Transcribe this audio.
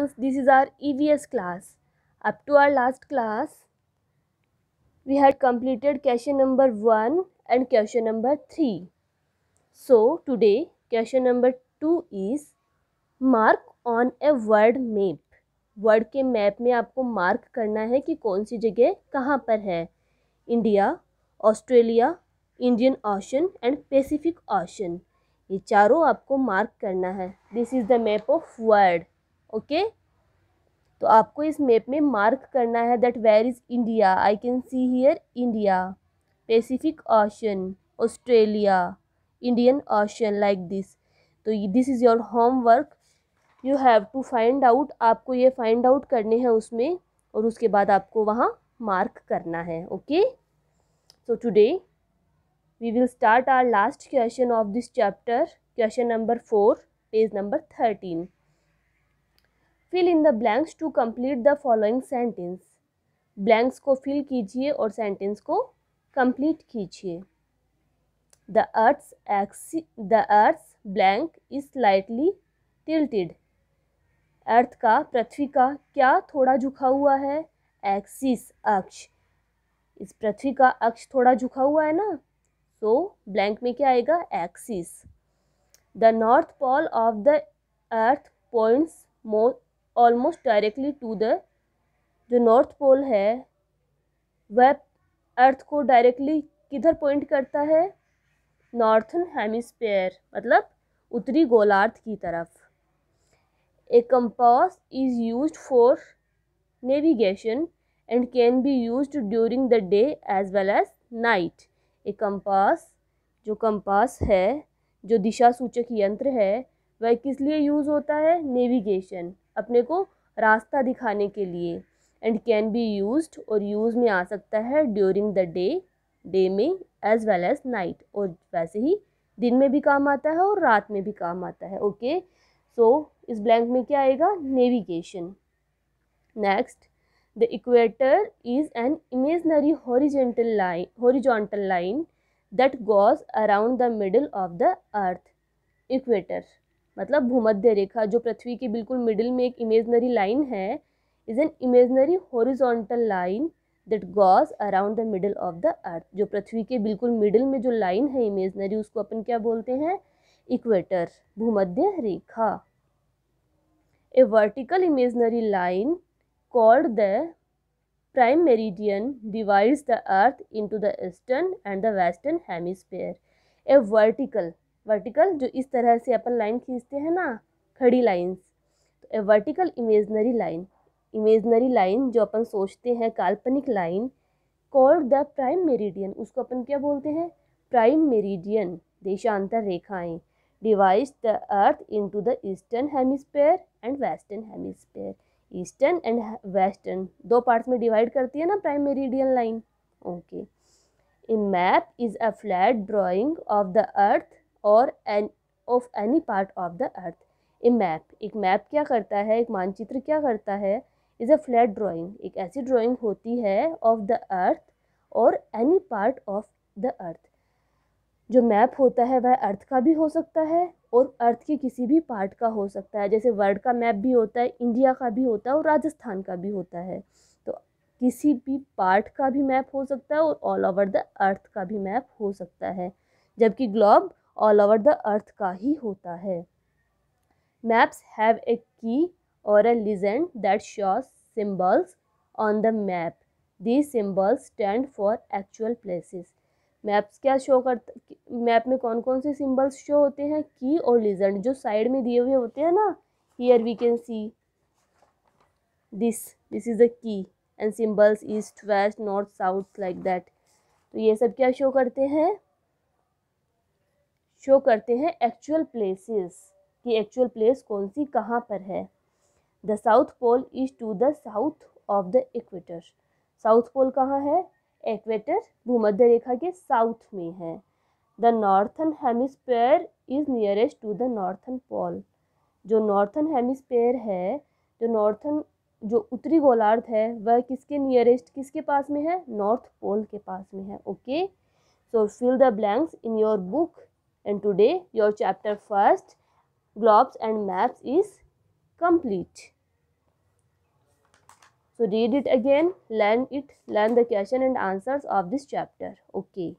this is our EVS class. Up to our last class, we had completed question number 1 and question number 3. So, today question number 2 is mark on a word map. word ke map mein aapko mark karna hai ki kaun si jagah kahan par hai india australia indian ocean and pacific ocean ये चारों आपको mark करना है this is the map of world okay तो आपको इस map में mark करना है that where is India I can see here India Pacific Ocean Australia Indian Ocean like this तो this is your homework you have to find out आपको ये find out करने हैं उसमें और उसके बाद आपको वहाँ मार्क करना है okay so today we will start our last question of this chapter question number four page number thirteen fill in the blanks to complete the following sentence blanks को फिल कीजिए और सेंटेंस को complete कीजिए the earth's axis the earth's blank is slightly tilted earth का पृथ्वी का क्या थोड़ा झुका हुआ है एक्सिस अक्ष इस पृथ्वी का अक्ष थोड़ा झुका हुआ है ना सो so, ब्लैंक में क्या आएगा axis the north pole of the earth points more almost directly to the जो नॉर्थ पोल है वह अर्थ को डायरेक्टली किधर पॉइंट करता है नॉर्थन हेमिस्फेयर मतलब उत्तरी गोलार्ध की तरफ a compass is use for navigation and can be use during the day as well as night a compass जो कंपास है जो दिशा सूचक यंत्र है वह किस लिए यूज़ होता है नेविगेशन अपने को रास्ता दिखाने के लिए एंड कैन बी यूज और यूज़ में आ सकता है ड्यूरिंग द डे डे में एज वेल एज नाइट और वैसे ही दिन में भी काम आता है और रात में भी काम आता है ओके सो so, इस ब्लैंक में क्या आएगा navigation next the equator is an imaginary horizontal line horizontal line that goes around the middle of the earth equator मतलब भूमध्य रेखा जो पृथ्वी के बिल्कुल मिडिल में एक इमेजनरी लाइन है is an imaginary horizontal line that goes around the middle of the earth जो पृथ्वी के बिल्कुल मिडिल में जो लाइन है इमेजनरी उसको अपन क्या बोलते हैं इक्वेटर भूमध्य रेखा a vertical imaginary line called the prime meridian divides the earth into the eastern and the western hemisphere a vertical vertical जो इस तरह से अपन लाइन खींचते हैं ना खड़ी लाइन्स तो a vertical imaginary line imaginary line जो अपन सोचते हैं काल्पनिक line called the prime meridian उसको अपन क्या बोलते हैं प्राइम मेरिडियन देशांतर रेखाएं divides the earth into the eastern hemisphere and western hemisphere eastern and western दो पार्ट्स में डिवाइड करती है ना prime meridian line okay a map is a flat drawing of the earth और an of any part of the earth A map एक map क्या करता है एक मानचित्र क्या करता है इज़ अ फ्लैट ड्राइंग एक ऐसी ड्राइंग होती है ऑफ द अर्थ और any part of the earth जो मैप होता है वह अर्थ का भी हो सकता है और अर्थ के किसी भी पार्ट का हो सकता है जैसे वर्ल्ड का मैप भी होता है इंडिया का भी होता है और राजस्थान का भी होता है तो किसी भी पार्ट का भी मैप हो सकता है और ऑल ओवर द अर्थ का भी मैप हो सकता है जबकि globe all over the earth का ही होता है maps have a key or a legend that shows symbols on the map the symbols stand for actual places maps क्या शो कर मैप में कौन कौन से सिम्बल्स शो होते हैं की और लिजेंड जो साइड में दिए हुए होते हैं ना here we can see this this is a key and symbols east west north south like that तो ये सब क्या शो करते हैं शो करते हैं एक्चुअल प्लेसेस कि एक्चुअल प्लेस कौन सी कहाँ पर है the south pole is to the south of the equator south pole कहाँ है एक्वेटर भूमध्य रेखा के साउथ में है the northern hemisphere is nearest to the northern pole जो नॉर्थन हेमिस्फेयर है जो नॉर्थन जो उत्तरी गोलार्ध है वह किसके नियरेस्ट किसके पास में है नॉर्थ पोल के पास में है okay so fill the blanks in your book and today your chapter first globes and maps is complete. So read it again, learn it, learn the question and answers of this chapter. Okay.